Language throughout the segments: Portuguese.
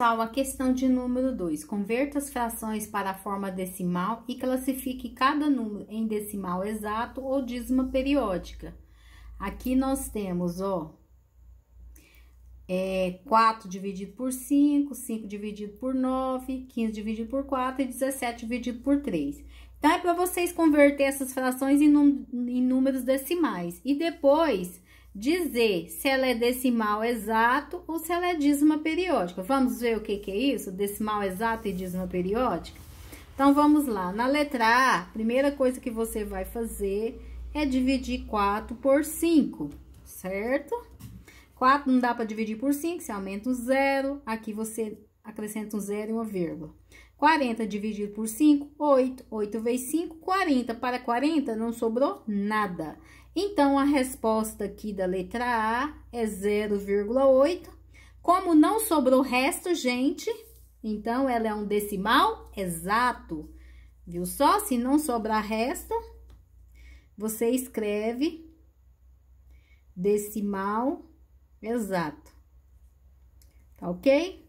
Pessoal, a questão de número 2. Converta as frações para a forma decimal e classifique cada número em decimal exato ou dízima periódica. Aqui nós temos, ó, é 4 dividido por 5, 5 dividido por 9, 15 dividido por 4 e 17 dividido por 3. Então, é para vocês converter essas frações em, em números decimais. E depois dizer se ela é decimal exato ou se ela é dízima periódica. Vamos ver o que, que é isso? Decimal exato e dízima periódica? Então, vamos lá. Na letra A, a primeira coisa que você vai fazer é dividir 4 por 5, certo? 4 não dá para dividir por 5, você aumenta um zero. Aqui você acrescenta um zero e uma vírgula. 40 dividido por 5, 8. 8 vezes 5, 40. Para 40 não sobrou nada. Então, a resposta aqui da letra A é 0,8. Como não sobrou resto, gente, então ela é um decimal exato. Viu só? Se não sobrar resto, você escreve decimal exato. Tá ok?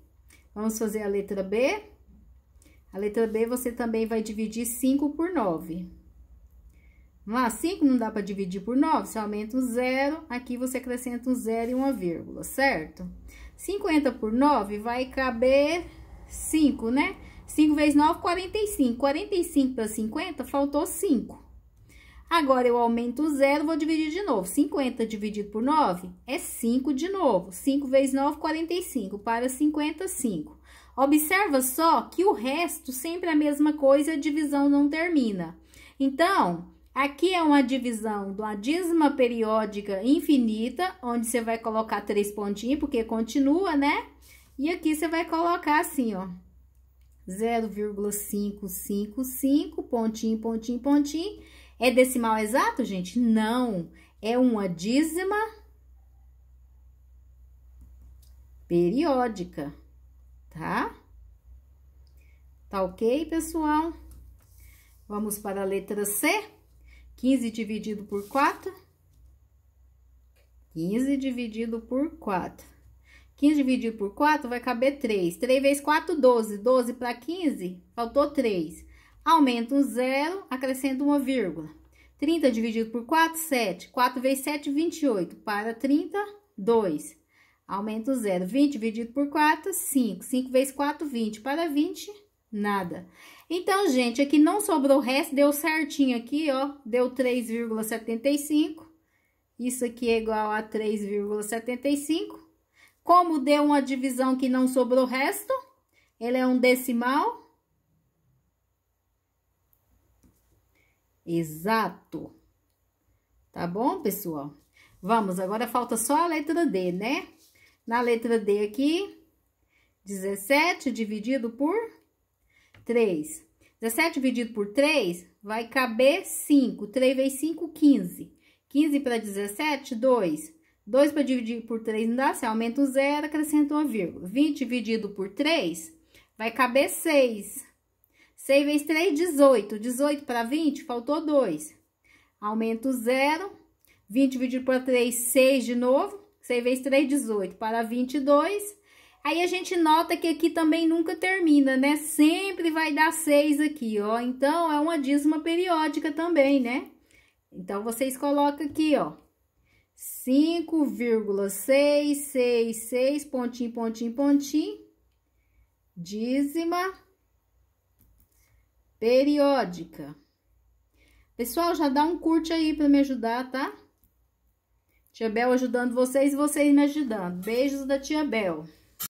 Vamos fazer a letra B. A letra B, você também vai dividir 5 por 9. Vamos lá, 5 não dá para dividir por 9, você aumenta o zero, aqui você acrescenta um zero e uma vírgula, certo? 50 por 9 vai caber 5, né? 5 vezes 9, 45. 45 para 50, faltou 5. Agora, eu aumento o zero, vou dividir de novo. 50 dividido por 9 é 5 de novo. 5 vezes 9, 45. Para 50, 5. Observa só que o resto sempre é a mesma coisa, a divisão não termina. Então, aqui é uma divisão de uma dízima periódica infinita, onde você vai colocar três pontinhos, porque continua, né? E aqui você vai colocar assim, ó. 0,555, pontinho, pontinho, pontinho. É decimal exato, gente? Não. É uma dízima periódica tá? Tá ok, pessoal? Vamos para a letra C. 15 dividido por 4. 15 dividido por 4. 15 dividido por 4 vai caber 3. 3 vezes 4, 12. 12 para 15, faltou 3. Aumenta um zero, acrescenta uma vírgula. 30 dividido por 4, 7. 4 vezes 7, 28. Para 30, 2. Aumento zero. 20 dividido por 4, 5. 5 vezes 4, 20. Para 20, nada. Então, gente, aqui não sobrou o resto, deu certinho aqui, ó. Deu 3,75. Isso aqui é igual a 3,75. Como deu uma divisão que não sobrou o resto, ele é um decimal. Exato. Tá bom, pessoal? Vamos, agora falta só a letra D, né? Na letra D aqui, 17 dividido por 3. 17 dividido por 3 vai caber 5. 3 vezes 5, 15. 15 para 17, 2. 2 para dividir por 3 não dá, você aumenta um zero, acrescenta uma vírgula. 20 dividido por 3 vai caber 6. 6 vezes 3, 18. 18 para 20, faltou 2. Aumenta o zero. 20 dividido por 3, 6 de novo. Você fez 3 18 para 22. Aí a gente nota que aqui também nunca termina, né? Sempre vai dar 6 aqui, ó. Então, é uma dízima periódica também, né? Então, vocês colocam aqui, ó. 5,666, pontinho, pontinho, pontinho. Dízima periódica. Pessoal, já dá um curte aí para me ajudar, tá? Tá? Tia Bel ajudando vocês e vocês me ajudando. Beijos da Tia Bel.